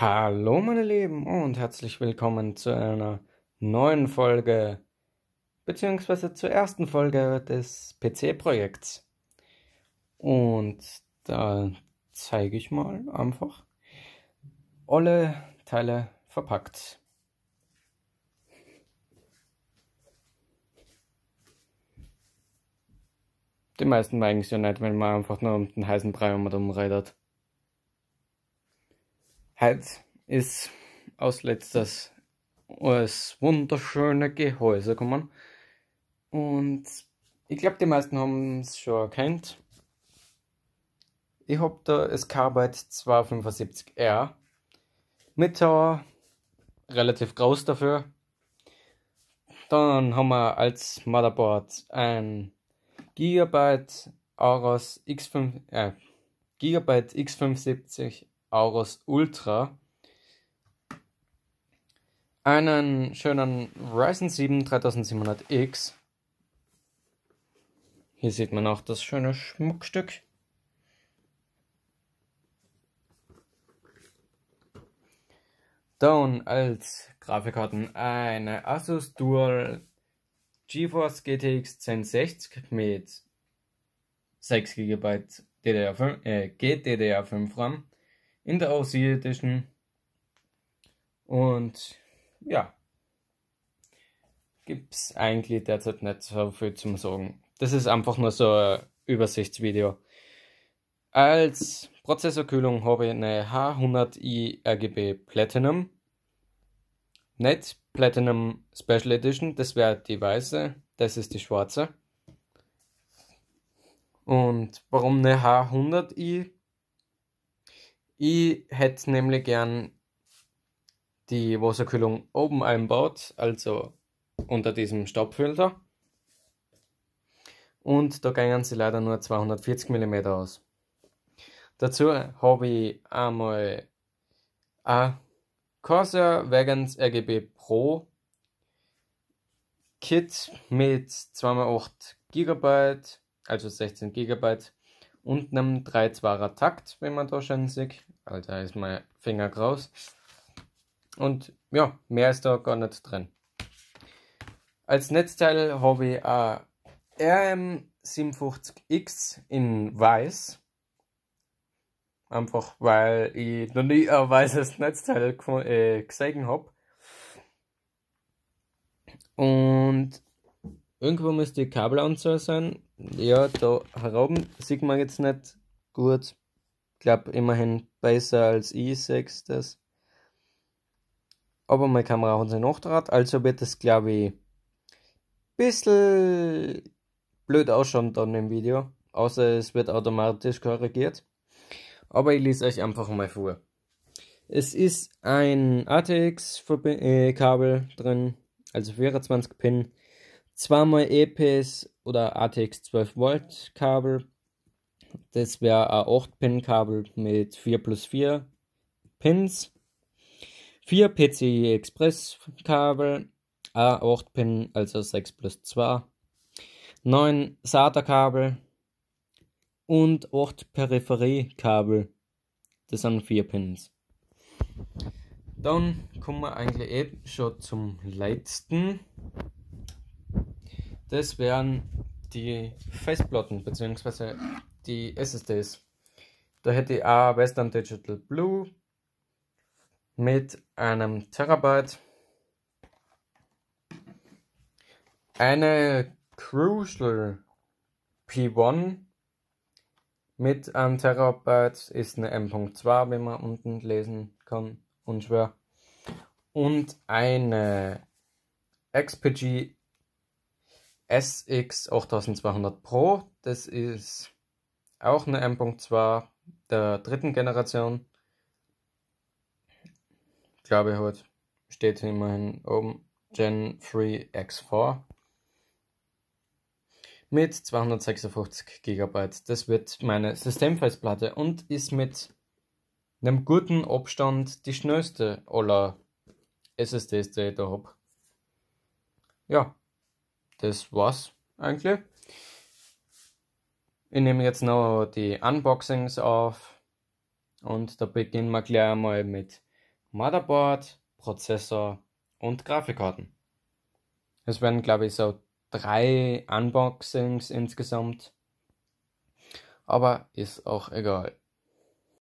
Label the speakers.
Speaker 1: Hallo meine Lieben und herzlich willkommen zu einer neuen Folge bzw. zur ersten Folge des PC-Projekts. Und da zeige ich mal einfach alle Teile verpackt. Die meisten merken es ja nicht, wenn man einfach nur um den heißen Brei umreitet. Heute halt, ist aus letztes alles wunderschöne Gehäuse gekommen. Und ich glaube, die meisten haben es schon erkannt. Ich habe da SK-Byte 275R mit Tower, relativ groß dafür. Dann haben wir als Motherboard ein Gigabyte Aorus X5, äh, Gigabyte X75 Aurus Ultra. Einen schönen Ryzen 7 3700X. Hier sieht man auch das schöne Schmuckstück. Dann als Grafikkarten eine Asus Dual GeForce GTX 1060 mit 6 GB DDR5, äh, GDDR5 RAM in der OC Edition. Und ja, gibt es eigentlich derzeit nicht so viel zu Sagen. Das ist einfach nur so ein Übersichtsvideo. Als Prozessorkühlung habe ich eine H100i RGB Platinum. Nicht Platinum Special Edition, das wäre die weiße, das ist die schwarze. Und warum eine H100i? Ich hätte nämlich gern die Wasserkühlung oben einbaut, also unter diesem Staubfilter. Und da gingen sie leider nur 240 mm aus. Dazu habe ich einmal ein Corsair Wagons RGB Pro Kit mit 2x8 GB, also 16 GB und einem 3-2er Takt, wenn man da schon sieht. Alter, ist mein Finger groß. Und ja, mehr ist da gar nicht drin. Als Netzteil habe ich ein RM57X in weiß. Einfach weil ich noch nie ein weißes Netzteil äh, gesehen habe. Und irgendwo müsste die Kabelanzahl sein. Ja, da herum sieht man jetzt nicht gut. Ich glaube, immerhin besser als i6 das. Aber meine Kamera hat sie nachdraht, also wird das, glaube ich, ein bisschen blöd ausschauen dann im Video. Außer es wird automatisch korrigiert. Aber ich lese euch einfach mal vor. Es ist ein ATX-Kabel drin, also 24 Pin zweimal EPS oder ATX 12 Volt Kabel. Das wäre ein 8-Pin-Kabel mit 4 plus 4 Pins. 4 PCI Express Kabel, ein 8-Pin, also 6 plus 2. 9 SATA Kabel und 8 Peripherie Kabel. Das sind 4 Pins. Dann kommen wir eigentlich eh schon zum letzten. Das wären die Festplatten bzw. die SSDs. Da hätte ich auch Western Digital Blue mit einem Terabyte. Eine Crucial P1 mit einem Terabyte ist eine M.2, wie man unten lesen kann, unschwer. Und eine XPG SX8200 Pro. Das ist auch eine M.2 der dritten Generation. Ich glaube, heute steht immerhin oben Gen 3 X4 mit 256 GB. Das wird meine Systemfestplatte und ist mit einem guten Abstand die schnellste aller SSDs, die ich da habe. Ja, das war's eigentlich. Ich nehme jetzt noch die Unboxings auf und da beginnen wir gleich einmal mit Motherboard, Prozessor und Grafikkarten. Es werden, glaube ich, so drei Unboxings insgesamt. Aber ist auch egal.